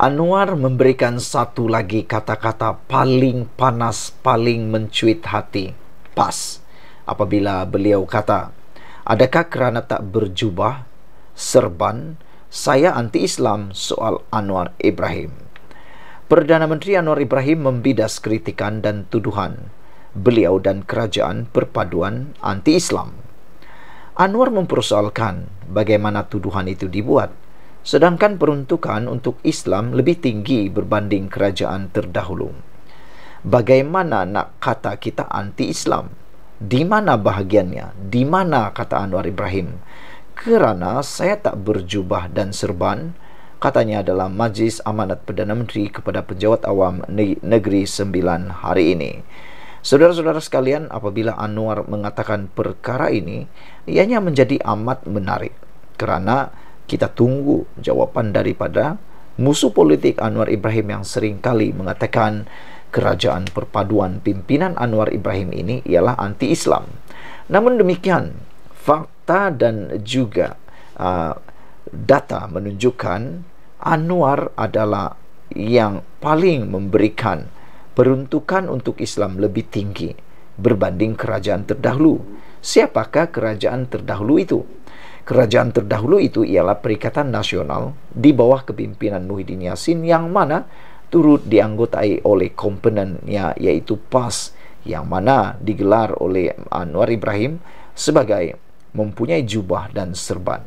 Anwar memberikan satu lagi kata-kata paling panas, paling mencuit hati. Pas. Apabila beliau kata, Adakah kerana tak berjubah, serban, saya anti-Islam soal Anwar Ibrahim? Perdana Menteri Anwar Ibrahim membidas kritikan dan tuduhan. Beliau dan kerajaan perpaduan anti-Islam. Anwar mempersoalkan bagaimana tuduhan itu dibuat sedangkan peruntukan untuk Islam lebih tinggi berbanding kerajaan terdahulu. Bagaimana nak kata kita anti-Islam? Di mana bahagiannya? Di mana kata Anwar Ibrahim? Kerana saya tak berjubah dan serban, katanya dalam majlis amanat Perdana Menteri kepada penjawat awam Negeri Sembilan hari ini. Saudara-saudara sekalian, apabila Anwar mengatakan perkara ini, ianya menjadi amat menarik. Kerana kita tunggu jawapan daripada musuh politik Anwar Ibrahim yang sering kali mengatakan kerajaan perpaduan pimpinan Anwar Ibrahim ini ialah anti-Islam. Namun demikian, fakta dan juga uh, data menunjukkan Anwar adalah yang paling memberikan peruntukan untuk Islam lebih tinggi berbanding kerajaan terdahulu. Siapakah kerajaan terdahulu itu? kerajaan terdahulu itu ialah Perikatan Nasional di bawah kepimpinan Muhyiddin Yassin yang mana turut dianggotai oleh komponennya iaitu PAS yang mana digelar oleh Anwar Ibrahim sebagai mempunyai jubah dan serban.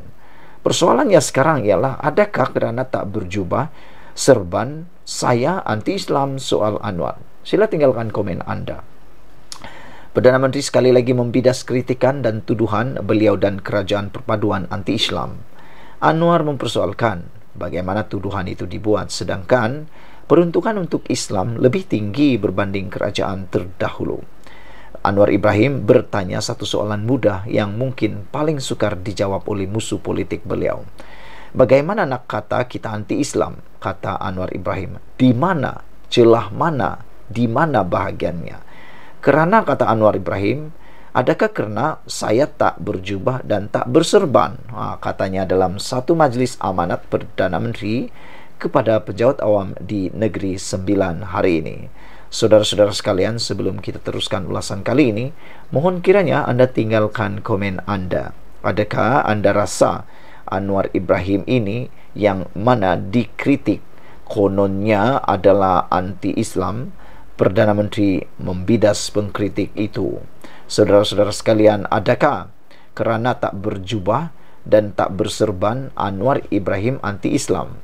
Persoalannya sekarang ialah adakah kerana tak berjubah serban saya anti-Islam soal Anwar? Sila tinggalkan komen anda. Perdana Menteri sekali lagi membidas kritikan dan tuduhan beliau dan kerajaan perpaduan anti-Islam. Anwar mempersoalkan bagaimana tuduhan itu dibuat sedangkan peruntukan untuk Islam lebih tinggi berbanding kerajaan terdahulu. Anwar Ibrahim bertanya satu soalan mudah yang mungkin paling sukar dijawab oleh musuh politik beliau. Bagaimana nak kata kita anti-Islam? Kata Anwar Ibrahim. Di mana? Celah mana? Di mana bahagiannya? Kerana kata Anwar Ibrahim, adakah kerana saya tak berjubah dan tak berserban? Ha, katanya dalam satu majlis amanat Perdana Menteri kepada pejabat awam di Negeri Sembilan hari ini. Saudara-saudara sekalian, sebelum kita teruskan ulasan kali ini, mohon kiranya anda tinggalkan komen anda. Adakah anda rasa Anwar Ibrahim ini yang mana dikritik kononnya adalah anti-Islam? Perdana Menteri membidas pengkritik itu. Saudara-saudara sekalian, adakah kerana tak berjubah dan tak berserban Anwar Ibrahim anti-Islam?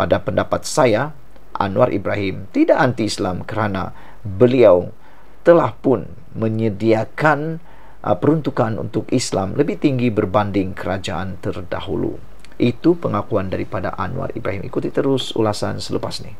Pada pendapat saya, Anwar Ibrahim tidak anti-Islam kerana beliau telah pun menyediakan uh, peruntukan untuk Islam lebih tinggi berbanding kerajaan terdahulu. Itu pengakuan daripada Anwar Ibrahim. Ikuti terus ulasan selepas ini.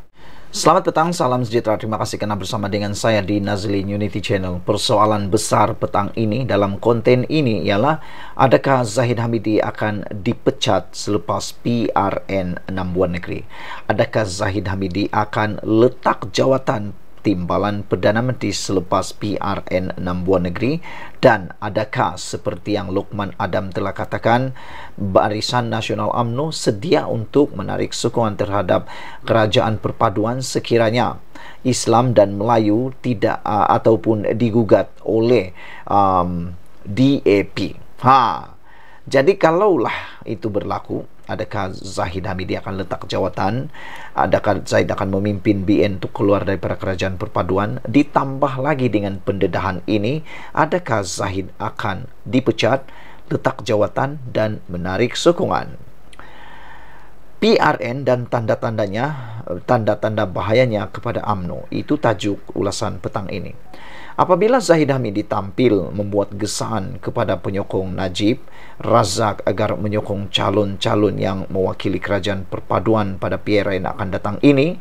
Selamat petang, salam sejahtera. Terima kasih kerana bersama dengan saya di Nazli Unity Channel. Persoalan besar petang ini dalam konten ini ialah adakah Zahid Hamidi akan dipecat selepas PRN 6 buah negeri? Adakah Zahid Hamidi akan letak jawatan timbalan Perdana Menteri selepas PRN enam buah negeri dan adakah seperti yang Lukman Adam telah katakan Barisan Nasional AMNO sedia untuk menarik sokongan terhadap kerajaan perpaduan sekiranya Islam dan Melayu tidak uh, ataupun digugat oleh um, DAP. Ha. Jadi kalaulah itu berlaku, adakah Zahid Hamidi akan letak jawatan adakah Zahid akan memimpin BN untuk keluar dari kerajaan perpaduan ditambah lagi dengan pendedahan ini adakah Zahid akan dipecat letak jawatan dan menarik sokongan PRN dan tanda-tandanya tanda-tanda bahayanya kepada AMNO itu tajuk ulasan petang ini Apabila Zahid Hamid ditampil membuat gesaan kepada penyokong Najib Razak agar menyokong calon-calon yang mewakili kerajaan perpaduan pada PRN akan datang ini,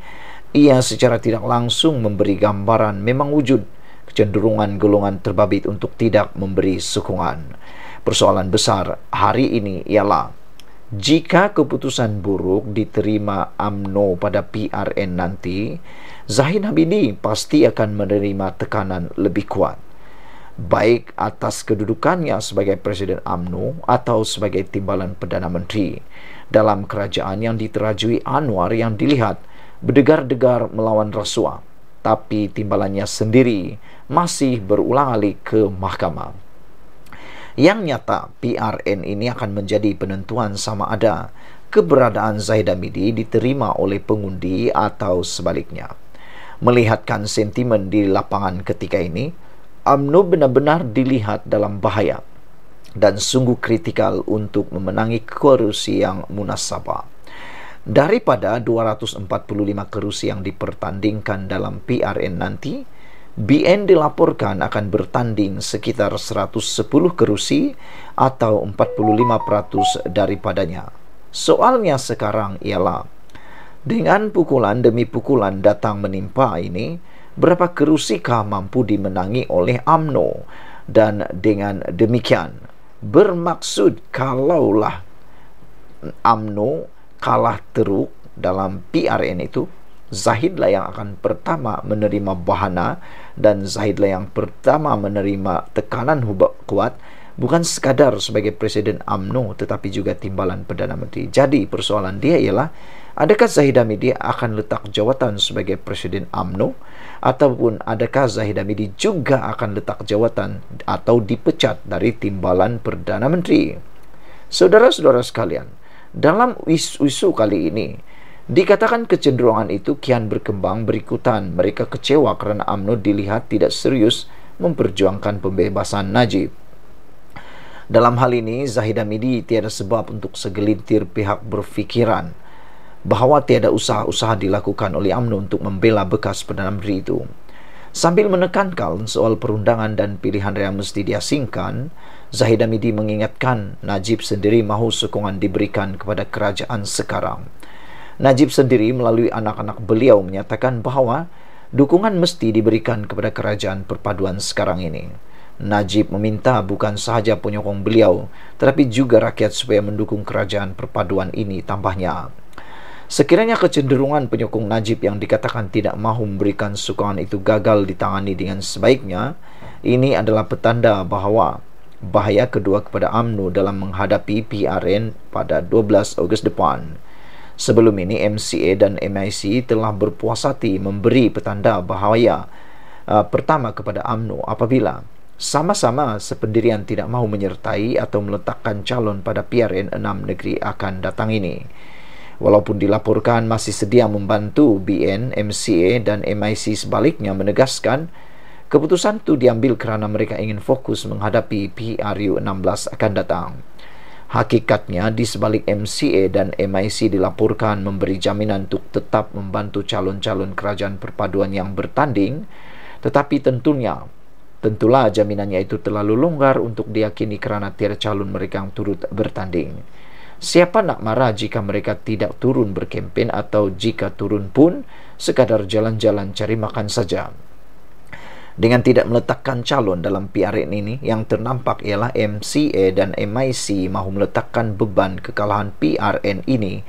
ia secara tidak langsung memberi gambaran memang wujud kecenderungan golongan terbabit untuk tidak memberi sokongan. Persoalan besar hari ini ialah jika keputusan buruk diterima AMNO pada PRN nanti, Zahid Habidi pasti akan menerima tekanan lebih kuat baik atas kedudukannya sebagai Presiden AMNO atau sebagai Timbalan Perdana Menteri dalam kerajaan yang diterajui Anwar yang dilihat berdegar-degar melawan rasuah tapi timbalannya sendiri masih berulang alik ke mahkamah. Yang nyata PRN ini akan menjadi penentuan sama ada keberadaan Zahid Hamidi diterima oleh pengundi atau sebaliknya melihatkan sentimen di lapangan ketika ini, UMNO benar-benar dilihat dalam bahaya dan sungguh kritikal untuk memenangi kerusi yang munasabah. Daripada 245 kerusi yang dipertandingkan dalam PRN nanti, BN dilaporkan akan bertanding sekitar 110 kerusi atau 45% daripadanya. Soalnya sekarang ialah dengan pukulan demi pukulan datang menimpa ini, berapa kerusikah mampu dimenangi oleh AMNO? Dan dengan demikian, bermaksud kalaulah AMNO kalah teruk dalam PRN itu, Zahidlah yang akan pertama menerima bahana dan Zahidlah yang pertama menerima tekanan hubak kuat bukan sekadar sebagai Presiden AMNO tetapi juga timbalan Perdana Menteri. Jadi persoalan dia ialah adakah Zahid Hamidi akan letak jawatan sebagai Presiden AMNO ataupun adakah Zahid Hamidi juga akan letak jawatan atau dipecat dari timbalan Perdana Menteri? Saudara-saudara sekalian, dalam isu-isu kali ini, dikatakan kecenderungan itu kian berkembang berikutan. Mereka kecewa kerana AMNO dilihat tidak serius memperjuangkan pembebasan Najib. Dalam hal ini, Zahid Hamidi tiada sebab untuk segelintir pihak berfikiran bahawa tiada usaha-usaha dilakukan oleh UMNO untuk membela bekas Perdana Menteri itu. Sambil menekankan soal perundangan dan pilihan yang mesti diasingkan, Zahid Hamidi mengingatkan Najib sendiri mahu sokongan diberikan kepada kerajaan sekarang. Najib sendiri melalui anak-anak beliau menyatakan bahawa dukungan mesti diberikan kepada kerajaan perpaduan sekarang ini. Najib meminta bukan sahaja penyokong beliau tetapi juga rakyat supaya mendukung kerajaan perpaduan ini tambahnya. Sekiranya kecenderungan penyokong Najib yang dikatakan tidak mahu memberikan sukongan itu gagal ditangani dengan sebaiknya, ini adalah petanda bahawa bahaya kedua kepada AMNO dalam menghadapi PRN pada 12 Ogos depan. Sebelum ini MCA dan MIC telah berpuas hati memberi petanda bahaya uh, pertama kepada AMNO apabila sama-sama sependirian tidak mahu menyertai atau meletakkan calon pada PRN enam negeri akan datang ini. Walaupun dilaporkan masih sedia membantu BN, MCA dan MIC sebaliknya menegaskan keputusan itu diambil kerana mereka ingin fokus menghadapi PRU 16 akan datang. Hakikatnya di sebalik MCA dan MIC dilaporkan memberi jaminan untuk tetap membantu calon-calon kerajaan perpaduan yang bertanding tetapi tentunya tentulah jaminannya itu terlalu longgar untuk diyakini kerana tiada calon mereka yang turut bertanding. Siapa nak marah jika mereka tidak turun berkempen atau jika turun pun sekadar jalan-jalan cari makan saja. Dengan tidak meletakkan calon dalam PRN ini, yang ternampak ialah MCA dan MIC mahu meletakkan beban kekalahan PRN ini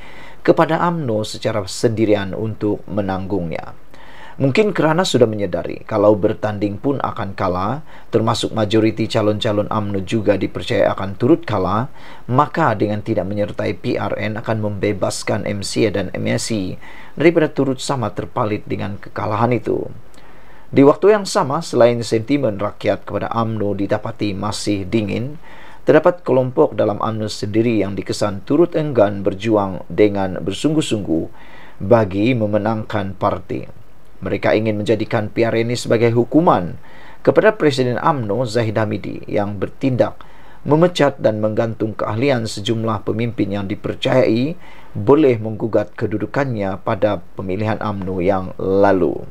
kepada AMNO secara sendirian untuk menanggungnya. Mungkin kerana sudah menyadari kalau bertanding pun akan kalah, termasuk majoriti calon-calon UMNO juga dipercaya akan turut kalah, maka dengan tidak menyertai PRN akan membebaskan MCA dan MSI daripada turut sama terpalit dengan kekalahan itu. Di waktu yang sama, selain sentimen rakyat kepada UMNO didapati masih dingin, terdapat kelompok dalam UMNO sendiri yang dikesan turut enggan berjuang dengan bersungguh-sungguh bagi memenangkan parti. Mereka ingin menjadikan PRN ini sebagai hukuman kepada Presiden AMNO Zahid Hamidi yang bertindak memecat dan menggantung keahlian sejumlah pemimpin yang dipercayai boleh menggugat kedudukannya pada pemilihan AMNO yang lalu.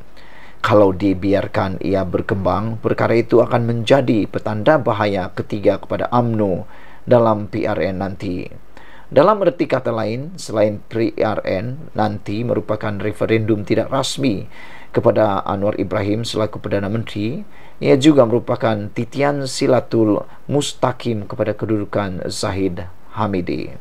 Kalau dibiarkan ia berkembang, perkara itu akan menjadi petanda bahaya ketiga kepada AMNO dalam PRN nanti. Dalam erti kata lain, selain PRN nanti merupakan referendum tidak rasmi kepada Anwar Ibrahim selaku Perdana Menteri ia juga merupakan titian silatul mustaqim kepada kedudukan Zahid Hamidi.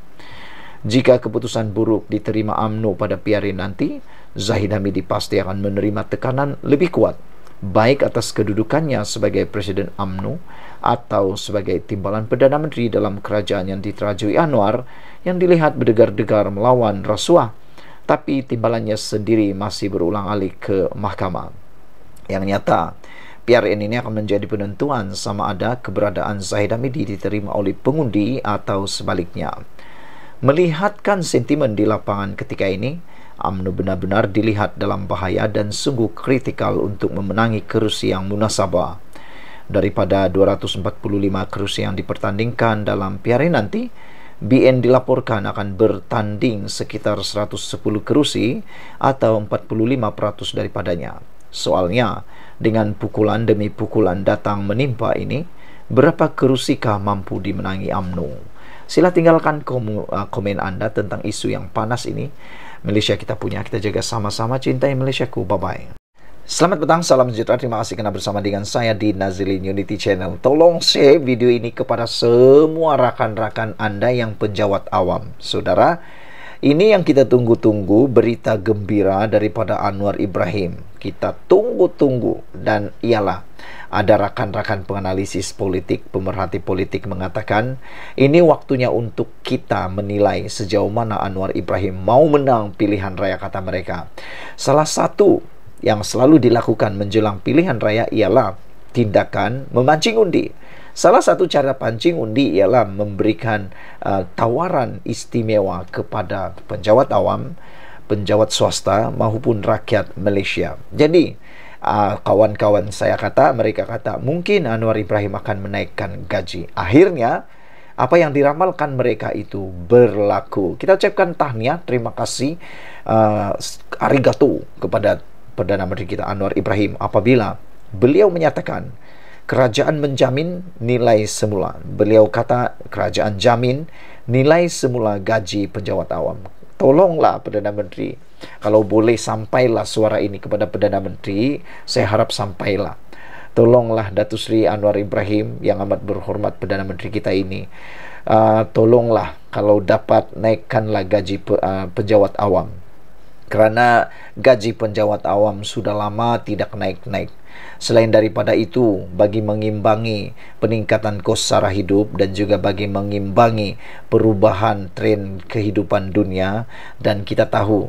Jika keputusan buruk diterima AMNO pada PRI nanti, Zahid Hamidi pasti akan menerima tekanan lebih kuat baik atas kedudukannya sebagai Presiden AMNO atau sebagai timbalan Perdana Menteri dalam kerajaan yang diterajui Anwar yang dilihat berdegar-degar melawan rasuah tapi timbalannya sendiri masih berulang kali ke mahkamah. Yang nyata, PRN ini akan menjadi penentuan sama ada keberadaan Zahid Hamidi diterima oleh pengundi atau sebaliknya. Melihatkan sentimen di lapangan ketika ini, UMNO benar-benar dilihat dalam bahaya dan sungguh kritikal untuk memenangi kerusi yang munasabah. Daripada 245 kerusi yang dipertandingkan dalam PRN nanti, BN dilaporkan akan bertanding sekitar 110 kerusi atau 45% daripadanya. Soalnya, dengan pukulan demi pukulan datang menimpa ini, berapa kerusikah mampu dimenangi AMNO? Sila tinggalkan uh, komen anda tentang isu yang panas ini. Malaysia kita punya, kita jaga sama-sama. Cintai Malaysia ku, bye-bye. Selamat petang, salam sejahtera. Terima kasih Kena bersama dengan saya di Nazilin Unity Channel. Tolong share video ini kepada semua rakan-rakan Anda yang penjawat awam. Saudara, ini yang kita tunggu-tunggu berita gembira daripada Anwar Ibrahim. Kita tunggu-tunggu dan ialah ada rakan-rakan penganalisis politik, pemerhati politik mengatakan ini waktunya untuk kita menilai sejauh mana Anwar Ibrahim mau menang pilihan raya kata mereka. Salah satu yang selalu dilakukan menjelang pilihan raya ialah tindakan memancing undi. Salah satu cara pancing undi ialah memberikan uh, tawaran istimewa kepada penjawat awam, penjawat swasta maupun rakyat Malaysia. Jadi uh, kawan-kawan saya kata mereka kata mungkin Anwar Ibrahim akan menaikkan gaji. Akhirnya apa yang diramalkan mereka itu berlaku. Kita ucapkan tahniah, terima kasih, uh, arigato kepada Perdana Menteri kita Anwar Ibrahim apabila beliau menyatakan kerajaan menjamin nilai semula. Beliau kata kerajaan jamin nilai semula gaji penjawat awam. Tolonglah Perdana Menteri. Kalau boleh sampailah suara ini kepada Perdana Menteri, saya harap sampailah. Tolonglah Datuk Sri Anwar Ibrahim yang amat berhormat Perdana Menteri kita ini. Uh, tolonglah kalau dapat naikkanlah gaji pe, uh, ah, pejawat awam kerana gaji penjawat awam sudah lama tidak naik-naik. Selain daripada itu, bagi mengimbangi peningkatan kos sara hidup dan juga bagi mengimbangi perubahan tren kehidupan dunia dan kita tahu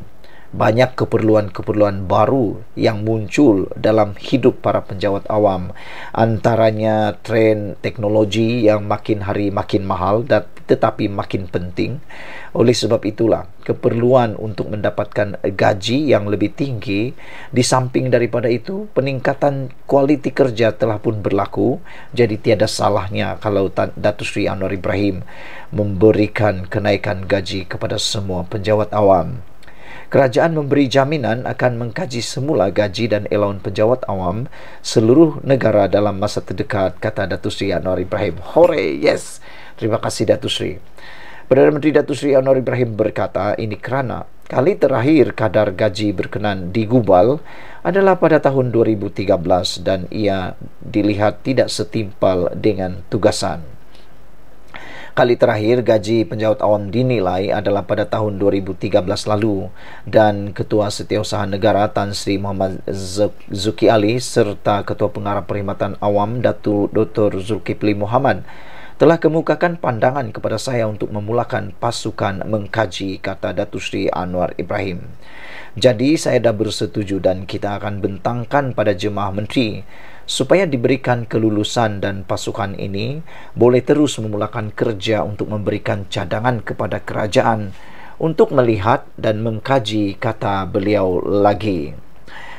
banyak keperluan-keperluan baru yang muncul dalam hidup para penjawat awam antaranya tren teknologi yang makin hari makin mahal dan tetapi makin penting oleh sebab itulah keperluan untuk mendapatkan gaji yang lebih tinggi di samping daripada itu peningkatan kualiti kerja telah pun berlaku jadi tiada salahnya kalau Datu Sri Anwar Ibrahim memberikan kenaikan gaji kepada semua penjawat awam Kerajaan memberi jaminan akan mengkaji semula gaji dan elaun pejawat awam seluruh negara dalam masa terdekat, kata Datu Sri Anwar Ibrahim. Hore, yes! Terima kasih Datu Sri. Perdana Menteri Datu Sri Anwar Ibrahim berkata ini kerana kali terakhir kadar gaji berkenan digubal adalah pada tahun 2013 dan ia dilihat tidak setimpal dengan tugasan kali terakhir gaji penjawat awam dinilai adalah pada tahun 2013 lalu dan Ketua Setiausaha Negara Tan Sri Muhammad Zuki Ali serta Ketua Pengarah Perkhidmatan Awam Datu Dr. Zulkifli Muhammad telah kemukakan pandangan kepada saya untuk memulakan pasukan mengkaji kata Datu Sri Anwar Ibrahim. Jadi saya dah bersetuju dan kita akan bentangkan pada jemaah menteri supaya diberikan kelulusan dan pasukan ini boleh terus memulakan kerja untuk memberikan cadangan kepada kerajaan untuk melihat dan mengkaji kata beliau lagi.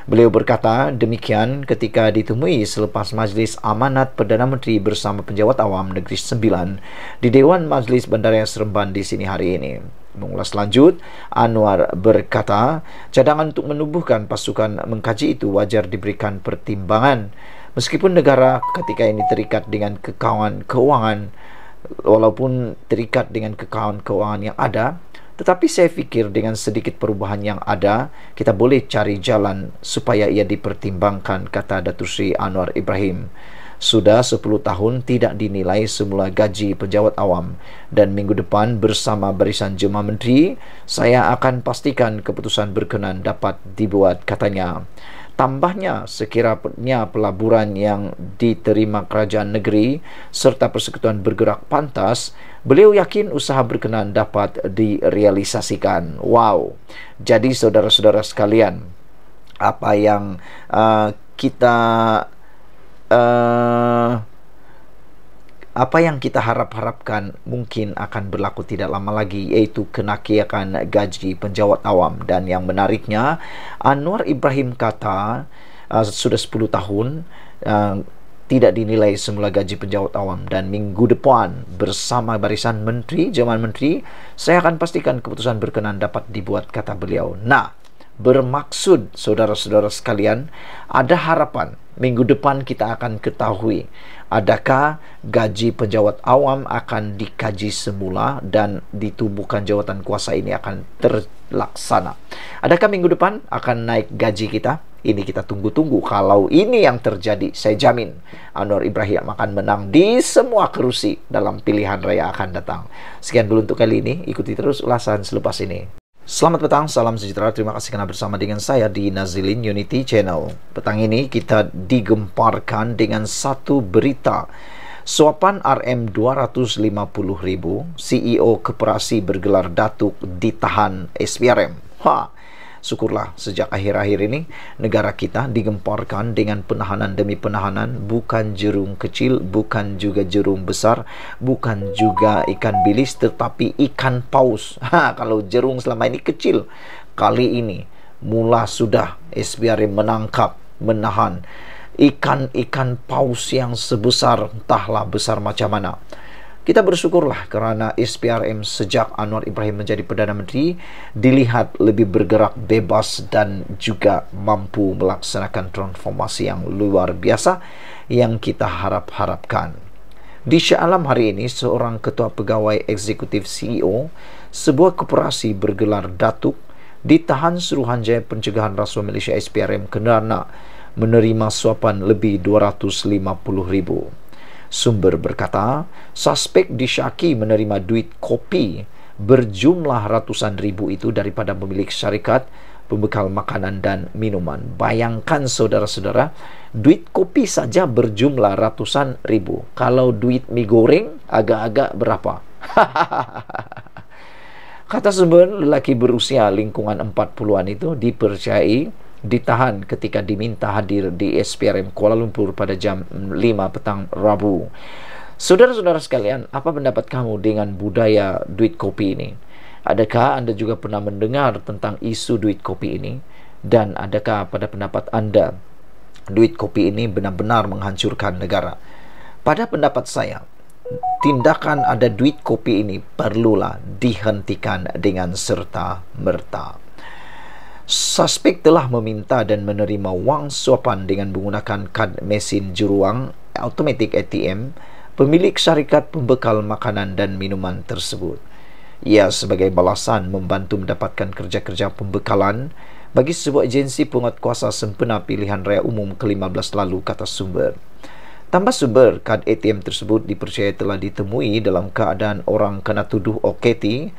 Beliau berkata demikian ketika ditemui selepas majlis amanat Perdana Menteri bersama penjawat awam Negeri Sembilan di Dewan Majlis Bandaraya Seremban di sini hari ini. Mengulas lanjut, Anwar berkata, cadangan untuk menubuhkan pasukan mengkaji itu wajar diberikan pertimbangan Meskipun negara ketika ini terikat dengan kekawan keuangan Walaupun terikat dengan kekawan keuangan yang ada Tetapi saya fikir dengan sedikit perubahan yang ada Kita boleh cari jalan supaya ia dipertimbangkan Kata Datuk Sri Anwar Ibrahim sudah 10 tahun tidak dinilai semula gaji pejabat awam dan minggu depan bersama barisan jemaah menteri saya akan pastikan keputusan berkenan dapat dibuat katanya tambahnya sekiranya pelaburan yang diterima kerajaan negeri serta persekutuan bergerak pantas, beliau yakin usaha berkenan dapat direalisasikan. Wow. Jadi saudara-saudara sekalian, apa yang uh, kita uh, apa yang kita harap-harapkan mungkin akan berlaku tidak lama lagi iaitu kenaikan gaji penjawat awam dan yang menariknya Anwar Ibrahim kata uh, sudah 10 tahun uh, tidak dinilai semula gaji penjawat awam dan minggu depan bersama barisan menteri, jaman menteri saya akan pastikan keputusan berkenan dapat dibuat kata beliau. Nah, bermaksud saudara-saudara sekalian ada harapan minggu depan kita akan ketahui adakah gaji pejabat awam akan dikaji semula dan ditubuhkan jawatan kuasa ini akan terlaksana adakah minggu depan akan naik gaji kita ini kita tunggu-tunggu kalau ini yang terjadi saya jamin Anwar Ibrahim akan menang di semua kerusi dalam pilihan raya akan datang sekian dulu untuk kali ini ikuti terus ulasan selepas ini Selamat petang, salam sejahtera. Terima kasih kerana bersama dengan saya di Nazilin Unity Channel. Petang ini kita digemparkan dengan satu berita. Suapan RM250,000, CEO Keperasi bergelar Datuk ditahan SPRM. Ha, syukurlah sejak akhir-akhir ini negara kita digemparkan dengan penahanan demi penahanan bukan jerung kecil bukan juga jerung besar bukan juga ikan bilis tetapi ikan paus ha, kalau jerung selama ini kecil kali ini mula sudah SBR menangkap menahan ikan-ikan paus yang sebesar entahlah besar macam mana kita bersyukurlah kerana SPRM sejak Anwar Ibrahim menjadi Perdana Menteri dilihat lebih bergerak bebas dan juga mampu melaksanakan transformasi yang luar biasa yang kita harap-harapkan. Di Shah hari ini, seorang ketua pegawai eksekutif CEO, sebuah koperasi bergelar Datuk, ditahan Suruhanjaya Pencegahan Rasuah Malaysia SPRM kerana menerima suapan lebih 250 ribu. Sumber berkata, suspek disyaki menerima duit kopi berjumlah ratusan ribu itu daripada pemilik syarikat pembekal makanan dan minuman. Bayangkan saudara-saudara, duit kopi saja berjumlah ratusan ribu. Kalau duit mie goreng, agak-agak berapa? Kata sumber lelaki berusia lingkungan empat puluhan itu dipercayai ditahan ketika diminta hadir di SPRM Kuala Lumpur pada jam 5 petang Rabu. Saudara-saudara sekalian, apa pendapat kamu dengan budaya duit kopi ini? Adakah Anda juga pernah mendengar tentang isu duit kopi ini? Dan adakah pada pendapat Anda duit kopi ini benar-benar menghancurkan negara? Pada pendapat saya, tindakan ada duit kopi ini perlulah dihentikan dengan serta merta suspek telah meminta dan menerima wang suapan dengan menggunakan kad mesin juruang automatic ATM pemilik syarikat pembekal makanan dan minuman tersebut. Ia sebagai balasan membantu mendapatkan kerja-kerja pembekalan bagi sebuah agensi penguatkuasa sempena pilihan raya umum ke-15 lalu kata sumber. Tambah sumber, kad ATM tersebut dipercaya telah ditemui dalam keadaan orang kena tuduh OKT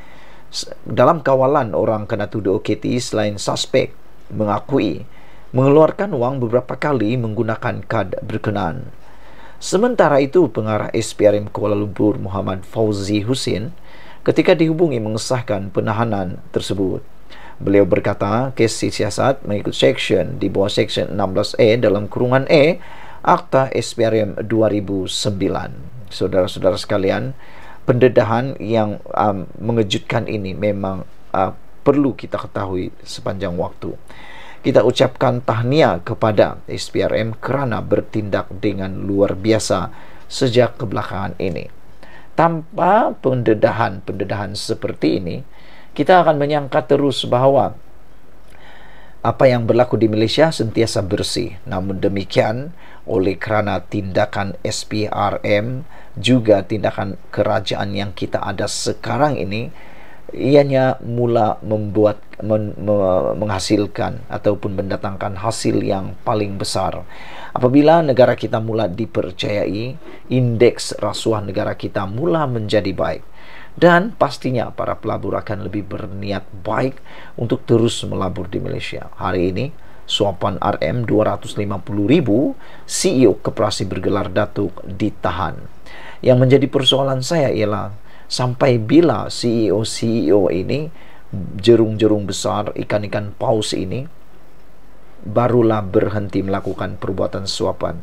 dalam kawalan orang kena tuduh OKT selain suspek mengakui mengeluarkan wang beberapa kali menggunakan kad berkenaan. Sementara itu, pengarah SPRM Kuala Lumpur Muhammad Fauzi Husin ketika dihubungi mengesahkan penahanan tersebut. Beliau berkata, kes si siasat mengikut seksyen di bawah seksyen 16A dalam kurungan E Akta SPRM 2009. Saudara-saudara sekalian, pendedahan yang um, mengejutkan ini memang uh, perlu kita ketahui sepanjang waktu. Kita ucapkan tahniah kepada SPRM kerana bertindak dengan luar biasa sejak kebelakangan ini. Tanpa pendedahan-pendedahan seperti ini, kita akan menyangka terus bahawa apa yang berlaku di Malaysia sentiasa bersih. Namun demikian, oleh kerana tindakan SPRM juga tindakan kerajaan yang kita ada sekarang ini ianya mula membuat men, me, menghasilkan ataupun mendatangkan hasil yang paling besar. Apabila negara kita mula dipercayai, indeks rasuah negara kita mula menjadi baik. Dan pastinya para pelabur akan lebih berniat baik untuk terus melabur di Malaysia. Hari ini, suapan RM 250.000, CEO Keprasi bergelar Datuk ditahan. Yang menjadi persoalan saya ialah sampai bila CEO-CEO ini jerung-jerung besar, ikan-ikan paus ini barulah berhenti melakukan perbuatan suapan.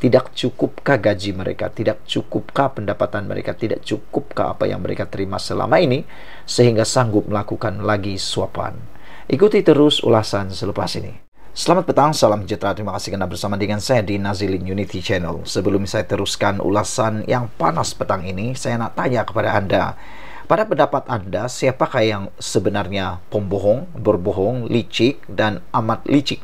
Tidak cukupkah gaji mereka? Tidak cukupkah pendapatan mereka? Tidak cukupkah apa yang mereka terima selama ini sehingga sanggup melakukan lagi suapan? Ikuti terus ulasan selepas ini. Selamat petang, salam sejahtera. Terima kasih karena bersama dengan saya di Nazilin Unity Channel. Sebelum saya teruskan ulasan yang panas petang ini, saya nak tanya kepada Anda. Pada pendapat Anda, siapakah yang sebenarnya pembohong, berbohong, licik, dan amat licik?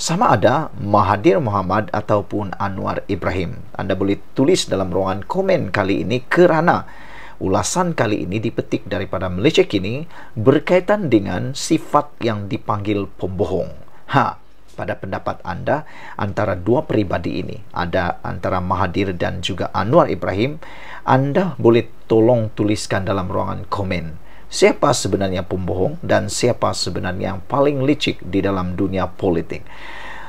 sama ada Mahathir Muhammad ataupun Anwar Ibrahim. Anda boleh tulis dalam ruangan komen kali ini kerana ulasan kali ini dipetik daripada Malaysia Kini berkaitan dengan sifat yang dipanggil pembohong. Ha, pada pendapat anda antara dua peribadi ini ada antara Mahathir dan juga Anwar Ibrahim anda boleh tolong tuliskan dalam ruangan komen siapa sebenarnya pembohong dan siapa sebenarnya yang paling licik di dalam dunia politik.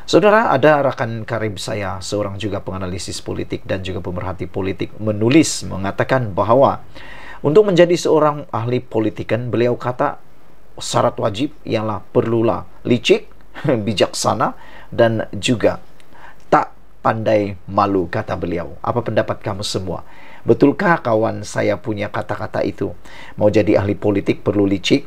Saudara, ada rakan karib saya, seorang juga penganalisis politik dan juga pemerhati politik, menulis mengatakan bahwa untuk menjadi seorang ahli politikan, beliau kata syarat wajib ialah perlulah licik, bijaksana, dan juga tak pandai malu, kata beliau. Apa pendapat kamu semua? Betulkah kawan saya punya kata-kata itu? Mau jadi ahli politik perlu licik,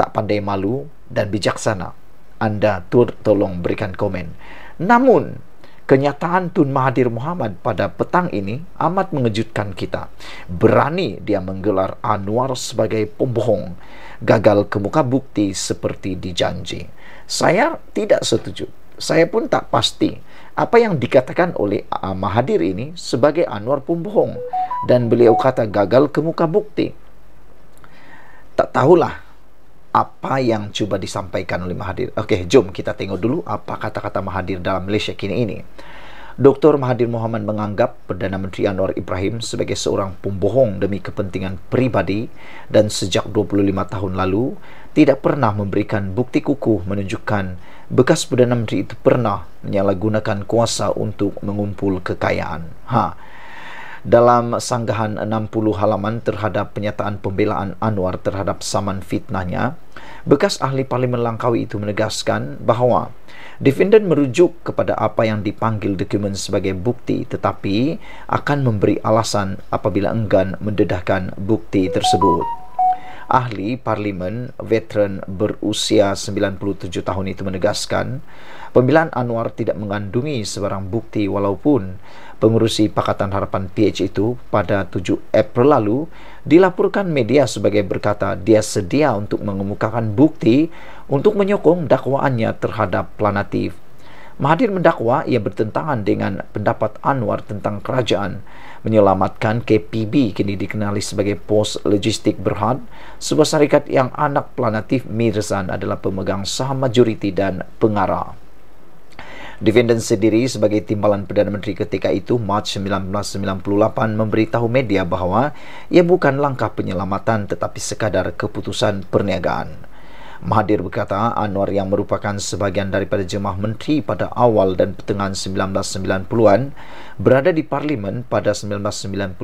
tak pandai malu, dan bijaksana. Anda tur tolong berikan komen. Namun, kenyataan Tun Mahathir Muhammad pada petang ini amat mengejutkan kita. Berani dia menggelar Anwar sebagai pembohong, gagal kemuka bukti seperti dijanji. Saya tidak setuju. Saya pun tak pasti apa yang dikatakan oleh Mahathir ini sebagai Anwar pembohong dan beliau kata gagal ke muka bukti. Tak tahulah apa yang cuba disampaikan oleh Mahathir. Okey, jom kita tengok dulu apa kata-kata Mahadir dalam Malaysia kini ini. Dr. Mahathir Mohamad menganggap Perdana Menteri Anwar Ibrahim sebagai seorang pembohong demi kepentingan pribadi dan sejak 25 tahun lalu tidak pernah memberikan bukti kukuh menunjukkan bekas Perdana Menteri itu pernah menyalahgunakan kuasa untuk mengumpul kekayaan. Ha, dalam sanggahan 60 halaman terhadap penyataan pembelaan Anwar terhadap saman fitnahnya, bekas ahli parlimen Langkawi itu menegaskan bahawa defendant merujuk kepada apa yang dipanggil dokumen sebagai bukti tetapi akan memberi alasan apabila enggan mendedahkan bukti tersebut ahli parlimen veteran berusia 97 tahun itu menegaskan pemilihan Anwar tidak mengandungi sebarang bukti walaupun pengurusi Pakatan Harapan PH itu pada 7 April lalu dilaporkan media sebagai berkata dia sedia untuk mengemukakan bukti untuk menyokong dakwaannya terhadap Planatif Mahathir mendakwa ia bertentangan dengan pendapat Anwar tentang kerajaan menyelamatkan KPB kini dikenali sebagai Pos Logistik Berhad sebuah syarikat yang anak planatif Mirzan adalah pemegang saham majoriti dan pengarah. Dividen sendiri sebagai timbalan Perdana Menteri ketika itu Mac 1998 memberitahu media bahawa ia bukan langkah penyelamatan tetapi sekadar keputusan perniagaan. Mahathir berkata Anwar yang merupakan sebahagian daripada jemaah menteri pada awal dan pertengahan 1990-an berada di parlimen pada 1997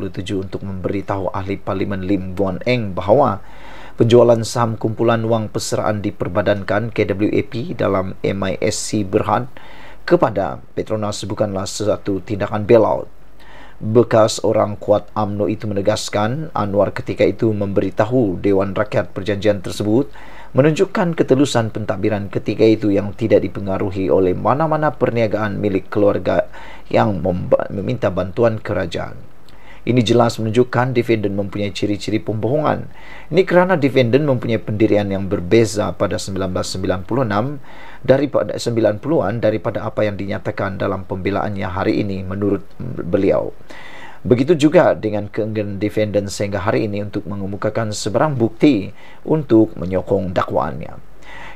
untuk memberitahu ahli parlimen Lim Guan Eng bahawa penjualan saham kumpulan wang peseraan diperbadankan KWAP dalam MISC Berhad kepada Petronas bukanlah sesuatu tindakan bailout bekas orang kuat AMNO itu menegaskan Anwar ketika itu memberitahu Dewan Rakyat perjanjian tersebut menunjukkan ketelusan pentadbiran ketika itu yang tidak dipengaruhi oleh mana-mana perniagaan milik keluarga yang meminta bantuan kerajaan. Ini jelas menunjukkan defendant mempunyai ciri-ciri pembohongan. Ini kerana defendant mempunyai pendirian yang berbeza pada 1996 daripada 90-an daripada apa yang dinyatakan dalam pembelaannya hari ini menurut beliau. Begitu juga dengan keinginan defendant sehingga hari ini untuk mengemukakan sebarang bukti untuk menyokong dakwaannya.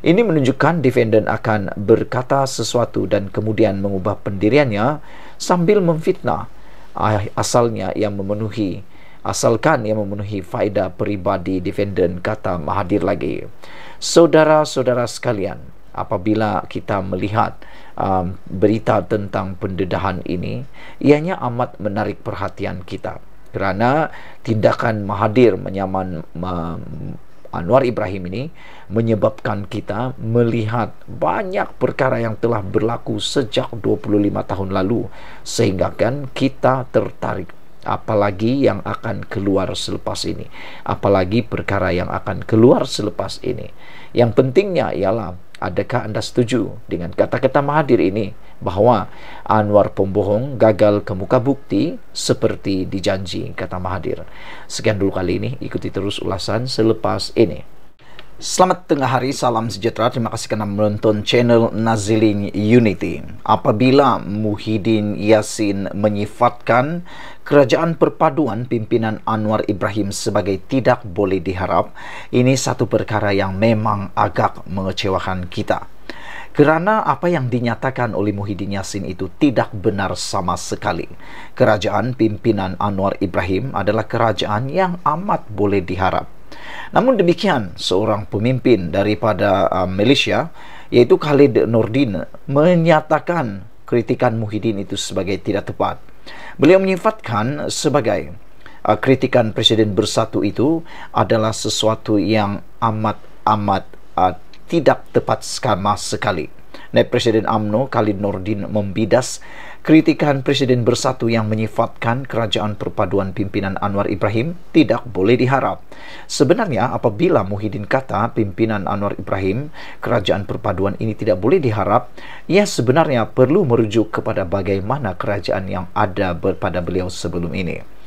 Ini menunjukkan defendant akan berkata sesuatu dan kemudian mengubah pendiriannya sambil memfitnah Ah, asalnya yang memenuhi asalkan yang memenuhi faedah peribadi defendant kata Mahadir lagi saudara-saudara sekalian apabila kita melihat um, berita tentang pendedahan ini ianya amat menarik perhatian kita kerana tindakan Mahadir menyaman Anwar Ibrahim ini menyebabkan kita melihat banyak perkara yang telah berlaku sejak 25 tahun lalu sehingga kan kita tertarik apalagi yang akan keluar selepas ini apalagi perkara yang akan keluar selepas ini yang pentingnya ialah Adakah anda setuju dengan kata-kata Mahathir ini bahawa Anwar pembohong gagal kemuka bukti seperti dijanji kata Mahathir. Sekian dulu kali ini, ikuti terus ulasan selepas ini. Selamat tengah hari, salam sejahtera. Terima kasih kerana menonton channel Nazilin Unity. Apabila Muhyiddin Yassin menyifatkan kerajaan perpaduan pimpinan Anwar Ibrahim sebagai tidak boleh diharap, ini satu perkara yang memang agak mengecewakan kita. Kerana apa yang dinyatakan oleh Muhyiddin Yassin itu tidak benar sama sekali. Kerajaan pimpinan Anwar Ibrahim adalah kerajaan yang amat boleh diharap. Namun demikian, seorang pemimpin daripada uh, Malaysia iaitu Khalid Nordin menyatakan kritikan Muhyiddin itu sebagai tidak tepat. Beliau menyifatkan sebagai uh, kritikan Presiden Bersatu itu adalah sesuatu yang amat-amat uh, tidak tepat sekali. Naib Presiden AMNO Khalid Nordin membidas Kritikan Presiden Bersatu yang menyifatkan kerajaan perpaduan pimpinan Anwar Ibrahim tidak boleh diharap. Sebenarnya apabila Muhyiddin kata pimpinan Anwar Ibrahim kerajaan perpaduan ini tidak boleh diharap, ia sebenarnya perlu merujuk kepada bagaimana kerajaan yang ada pada beliau sebelum ini.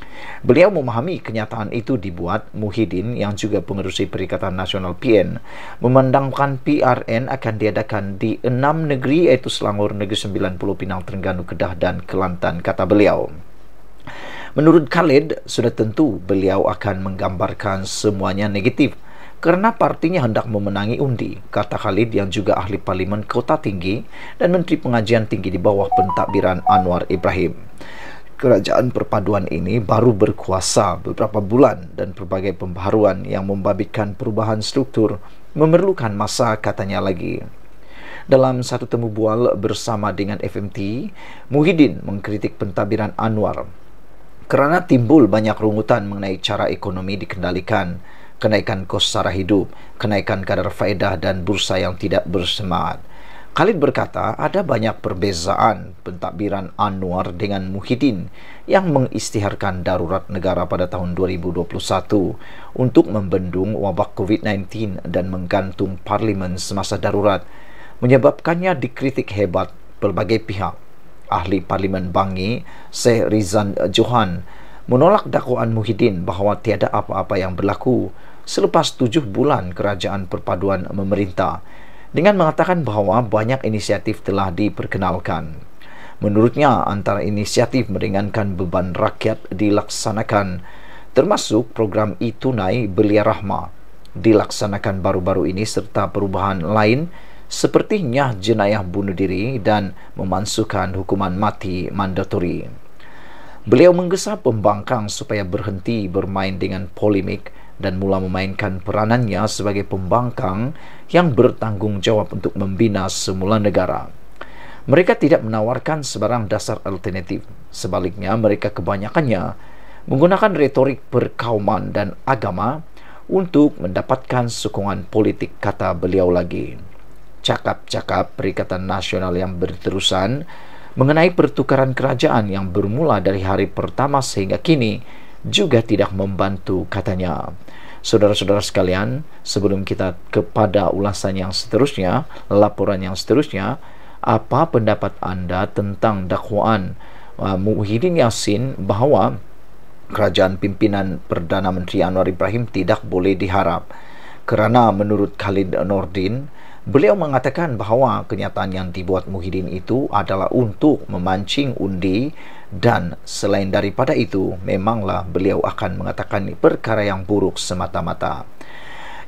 Beliau memahami kenyataan itu dibuat Muhyiddin yang juga pengerusi Perikatan Nasional PN memandangkan PRN akan diadakan di enam negeri iaitu Selangor, Negeri Sembilan Puluh, Pinang, Terengganu, Kedah dan Kelantan kata beliau. Menurut Khalid, sudah tentu beliau akan menggambarkan semuanya negatif kerana partinya hendak memenangi undi, kata Khalid yang juga ahli parlimen kota tinggi dan menteri pengajian tinggi di bawah pentadbiran Anwar Ibrahim kerajaan perpaduan ini baru berkuasa beberapa bulan dan pelbagai pembaharuan yang membabitkan perubahan struktur memerlukan masa katanya lagi. Dalam satu temu bual bersama dengan FMT, Muhyiddin mengkritik pentadbiran Anwar kerana timbul banyak rungutan mengenai cara ekonomi dikendalikan, kenaikan kos sara hidup, kenaikan kadar faedah dan bursa yang tidak bersemangat. Khalid berkata, ada banyak perbezaan pentadbiran Anwar dengan Muhyiddin yang mengistiharkan darurat negara pada tahun 2021 untuk membendung wabak COVID-19 dan menggantung parlimen semasa darurat menyebabkannya dikritik hebat pelbagai pihak. Ahli Parlimen Bangi, Syekh Rizan Johan, menolak dakwaan Muhyiddin bahawa tiada apa-apa yang berlaku selepas tujuh bulan kerajaan perpaduan memerintah dengan mengatakan bahawa banyak inisiatif telah diperkenalkan. Menurutnya, antara inisiatif meringankan beban rakyat dilaksanakan, termasuk program e-tunai Belia Rahma, dilaksanakan baru-baru ini serta perubahan lain seperti sepertinya jenayah bunuh diri dan memansuhkan hukuman mati mandatori. Beliau menggesa pembangkang supaya berhenti bermain dengan polemik dan mula memainkan peranannya sebagai pembangkang yang bertanggungjawab untuk membina semula negara. Mereka tidak menawarkan sebarang dasar alternatif. Sebaliknya, mereka kebanyakannya menggunakan retorik perkauman dan agama untuk mendapatkan sokongan politik kata beliau lagi. Cakap-cakap Perikatan Nasional yang berterusan mengenai pertukaran kerajaan yang bermula dari hari pertama sehingga kini juga tidak membantu katanya. Saudara-saudara sekalian, sebelum kita kepada ulasan yang seterusnya, laporan yang seterusnya, apa pendapat Anda tentang dakwaan uh, Muhyiddin Yassin bahawa kerajaan pimpinan Perdana Menteri Anwar Ibrahim tidak boleh diharap? Kerana menurut Khalid Nordin, beliau mengatakan bahawa kenyataan yang dibuat Muhyiddin itu adalah untuk memancing undi dan selain daripada itu memanglah beliau akan mengatakan perkara yang buruk semata-mata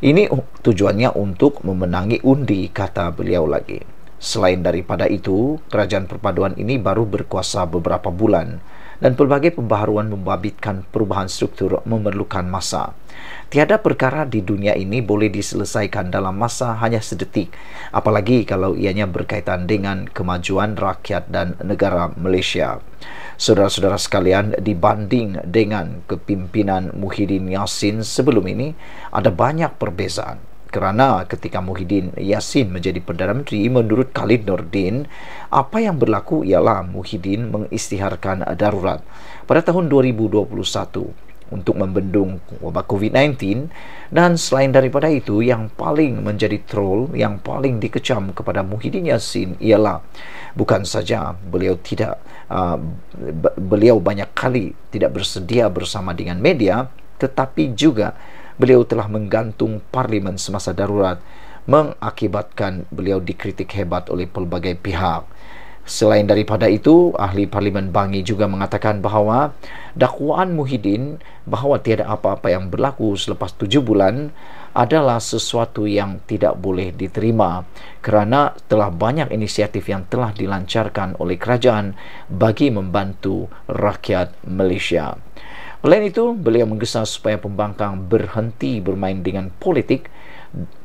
ini tujuannya untuk memenangi undi kata beliau lagi selain daripada itu kerajaan perpaduan ini baru berkuasa beberapa bulan dan pelbagai pembaharuan membabitkan perubahan struktur memerlukan masa tiada perkara di dunia ini boleh diselesaikan dalam masa hanya sedetik, apalagi kalau ianya berkaitan dengan kemajuan rakyat dan negara Malaysia. Saudara-saudara sekalian, dibanding dengan kepimpinan Muhyiddin Yassin sebelum ini, ada banyak perbezaan. Kerana ketika Muhyiddin Yassin menjadi Perdana Menteri, menurut Khalid Nordin, apa yang berlaku ialah Muhyiddin mengistiharkan darurat pada tahun 2021 untuk membendung wabak COVID-19 dan selain daripada itu yang paling menjadi troll yang paling dikecam kepada Muhyiddin Yassin ialah bukan saja beliau tidak uh, beliau banyak kali tidak bersedia bersama dengan media tetapi juga beliau telah menggantung parlimen semasa darurat mengakibatkan beliau dikritik hebat oleh pelbagai pihak Selain daripada itu, ahli Parlimen Bangi juga mengatakan bahawa dakwaan Muhyiddin bahawa tiada apa-apa yang berlaku selepas tujuh bulan adalah sesuatu yang tidak boleh diterima kerana telah banyak inisiatif yang telah dilancarkan oleh kerajaan bagi membantu rakyat Malaysia. Oleh itu, beliau menggesa supaya pembangkang berhenti bermain dengan politik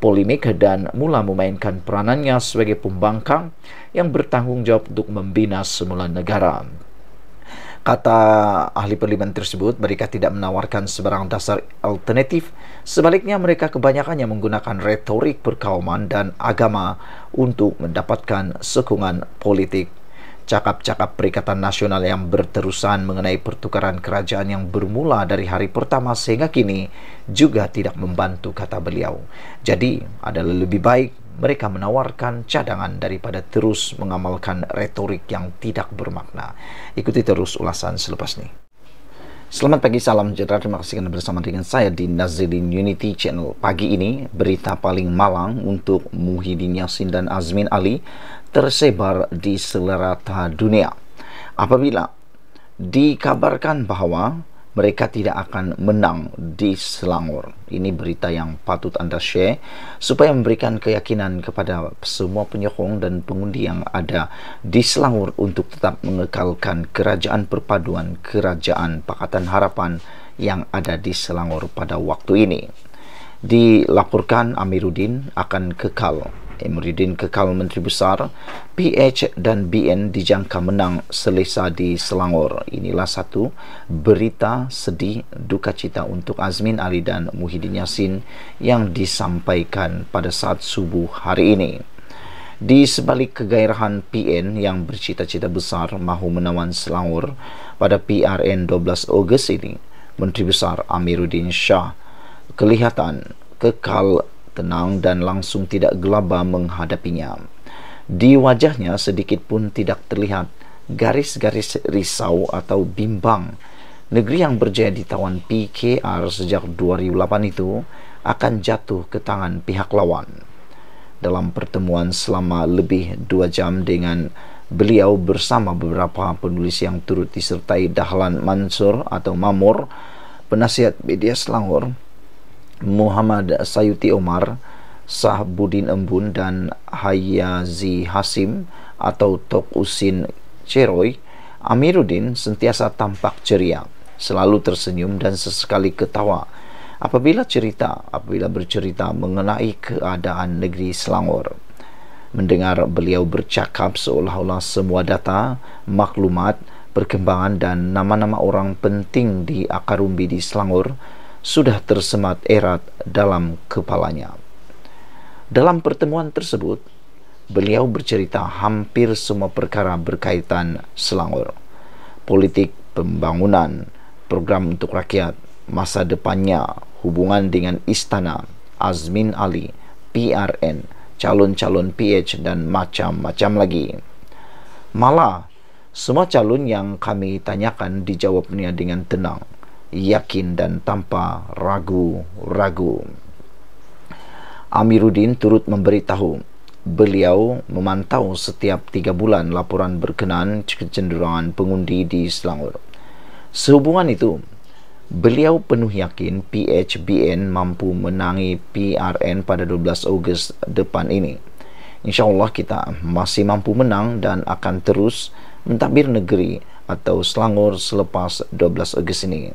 polemik dan mula memainkan peranannya sebagai pembangkang yang bertanggungjawab untuk membina semula negara. Kata ahli parlimen tersebut, mereka tidak menawarkan sebarang dasar alternatif. Sebaliknya, mereka kebanyakannya menggunakan retorik perkauman dan agama untuk mendapatkan sokongan politik cakap-cakap Perikatan Nasional yang berterusan mengenai pertukaran kerajaan yang bermula dari hari pertama sehingga kini juga tidak membantu kata beliau. Jadi, adalah lebih baik mereka menawarkan cadangan daripada terus mengamalkan retorik yang tidak bermakna. Ikuti terus ulasan selepas ini. Selamat pagi, salam sejahtera. Terima kasih kerana bersama dengan saya di Nazirin Unity Channel. Pagi ini, berita paling malang untuk Muhyiddin Yassin dan Azmin Ali tersebar di selerata dunia apabila dikabarkan bahawa mereka tidak akan menang di Selangor. Ini berita yang patut anda share supaya memberikan keyakinan kepada semua penyokong dan pengundi yang ada di Selangor untuk tetap mengekalkan kerajaan perpaduan kerajaan Pakatan Harapan yang ada di Selangor pada waktu ini. Dilaporkan Amiruddin akan kekal Emiruddin kekal Menteri Besar, PH dan BN dijangka menang selesa di Selangor. Inilah satu berita sedih duka cita untuk Azmin Ali dan Muhyiddin Yassin yang disampaikan pada saat subuh hari ini. Di sebalik kegairahan PN yang bercita-cita besar mahu menawan Selangor pada PRN 12 Ogos ini, Menteri Besar Amiruddin Shah kelihatan kekal tenang dan langsung tidak gelabah menghadapinya. Di wajahnya sedikit pun tidak terlihat garis-garis risau atau bimbang. Negeri yang berjaya ditawan PKR sejak 2008 itu akan jatuh ke tangan pihak lawan. Dalam pertemuan selama lebih dua jam dengan beliau bersama beberapa penulis yang turut disertai Dahlan Mansur atau Mamur, penasihat media Selangor, Muhammad Sayuti Omar, Sahbudin Embun dan Hayazi Hasim atau Tok Usin Ceroy, Amiruddin sentiasa tampak ceria, selalu tersenyum dan sesekali ketawa. Apabila cerita, apabila bercerita mengenai keadaan negeri Selangor, mendengar beliau bercakap seolah-olah semua data, maklumat, perkembangan dan nama-nama orang penting di akar umbi di Selangor sudah tersemat erat dalam kepalanya. Dalam pertemuan tersebut, beliau bercerita hampir semua perkara berkaitan Selangor. Politik pembangunan, program untuk rakyat, masa depannya, hubungan dengan istana, Azmin Ali, PRN, calon-calon PH dan macam-macam lagi. Malah, semua calon yang kami tanyakan dijawabnya dengan tenang yakin dan tanpa ragu-ragu. Amiruddin turut memberitahu beliau memantau setiap tiga bulan laporan berkenaan kecenderungan pengundi di Selangor. Sehubungan itu, beliau penuh yakin PHBN mampu menangi PRN pada 12 Ogos depan ini. InsyaAllah kita masih mampu menang dan akan terus mentadbir negeri atau Selangor selepas 12 Ogos ini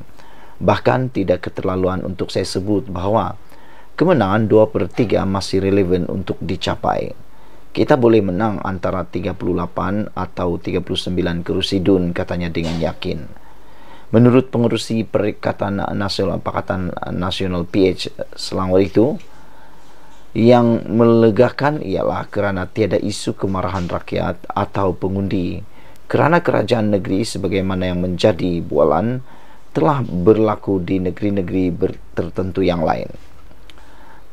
bahkan tidak keterlaluan untuk saya sebut bahawa kemenangan 2 per 3 masih relevan untuk dicapai. Kita boleh menang antara 38 atau 39 kerusi dun katanya dengan yakin. Menurut pengurusi Perikatan Nasional Pakatan Nasional PH Selangor itu, yang melegakan ialah kerana tiada isu kemarahan rakyat atau pengundi kerana kerajaan negeri sebagaimana yang menjadi bualan telah berlaku di negeri-negeri tertentu yang lain.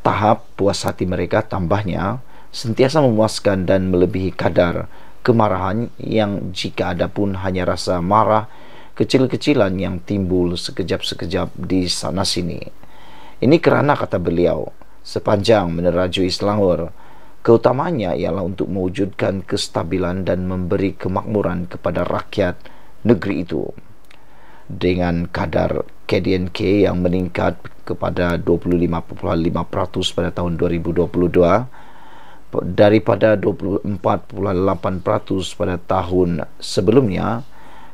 Tahap puas hati mereka tambahnya sentiasa memuaskan dan melebihi kadar kemarahan yang jika ada pun hanya rasa marah kecil-kecilan yang timbul sekejap-sekejap di sana sini. Ini kerana kata beliau, sepanjang meneraju Selangor, keutamanya ialah untuk mewujudkan kestabilan dan memberi kemakmuran kepada rakyat negeri itu dengan kadar KDNK yang meningkat kepada 25.5% pada tahun 2022 daripada 24.8% pada tahun sebelumnya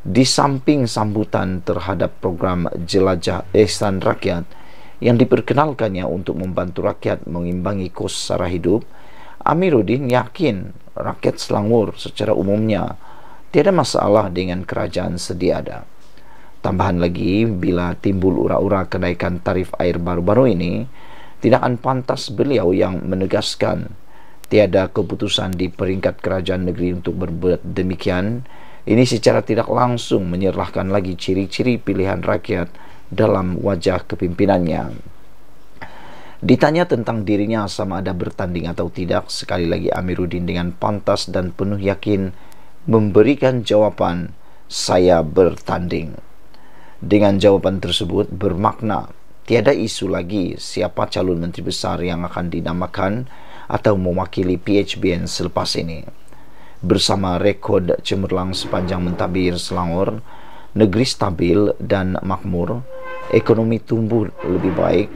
di samping sambutan terhadap program jelajah ihsan rakyat yang diperkenalkannya untuk membantu rakyat mengimbangi kos sara hidup Amiruddin yakin rakyat Selangor secara umumnya tiada masalah dengan kerajaan sedia ada Tambahan lagi, bila timbul ura-ura kenaikan tarif air baru-baru ini, tindakan pantas beliau yang menegaskan tiada keputusan di peringkat kerajaan negeri untuk berbuat demikian. Ini secara tidak langsung menyerahkan lagi ciri-ciri pilihan rakyat dalam wajah kepimpinannya. Ditanya tentang dirinya sama ada bertanding atau tidak, sekali lagi Amiruddin dengan pantas dan penuh yakin memberikan jawaban, "Saya bertanding." dengan jawapan tersebut bermakna tiada isu lagi siapa calon menteri besar yang akan dinamakan atau mewakili PHBN selepas ini. Bersama rekod cemerlang sepanjang mentabir Selangor, negeri stabil dan makmur, ekonomi tumbuh lebih baik,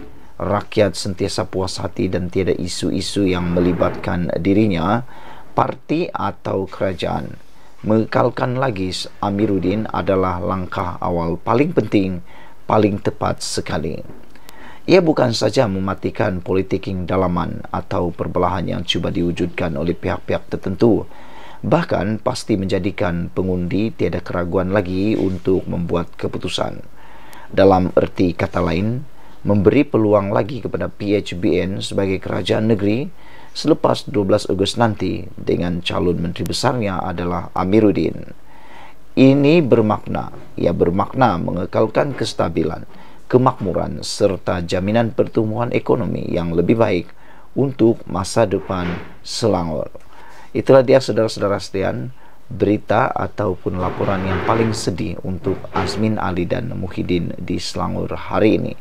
rakyat sentiasa puas hati dan tiada isu-isu yang melibatkan dirinya, parti atau kerajaan mengekalkan lagi Amiruddin adalah langkah awal paling penting, paling tepat sekali. Ia bukan saja mematikan politiking dalaman atau perbelahan yang cuba diwujudkan oleh pihak-pihak tertentu, bahkan pasti menjadikan pengundi tiada keraguan lagi untuk membuat keputusan. Dalam erti kata lain, memberi peluang lagi kepada PHBN sebagai kerajaan negeri selepas 12 Ogos nanti dengan calon menteri besarnya adalah Amiruddin. Ini bermakna, ia bermakna mengekalkan kestabilan, kemakmuran serta jaminan pertumbuhan ekonomi yang lebih baik untuk masa depan Selangor. Itulah dia saudara-saudara setian berita ataupun laporan yang paling sedih untuk Azmin Ali dan Muhyiddin di Selangor hari ini.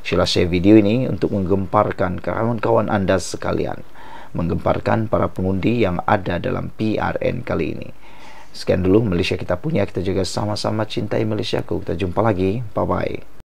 Sila share video ini untuk menggemparkan kawan-kawan anda sekalian Menggemparkan para pengundi yang ada dalam PRN kali ini Sekian dulu Malaysia kita punya Kita juga sama-sama cintai Malaysia Kita jumpa lagi Bye-bye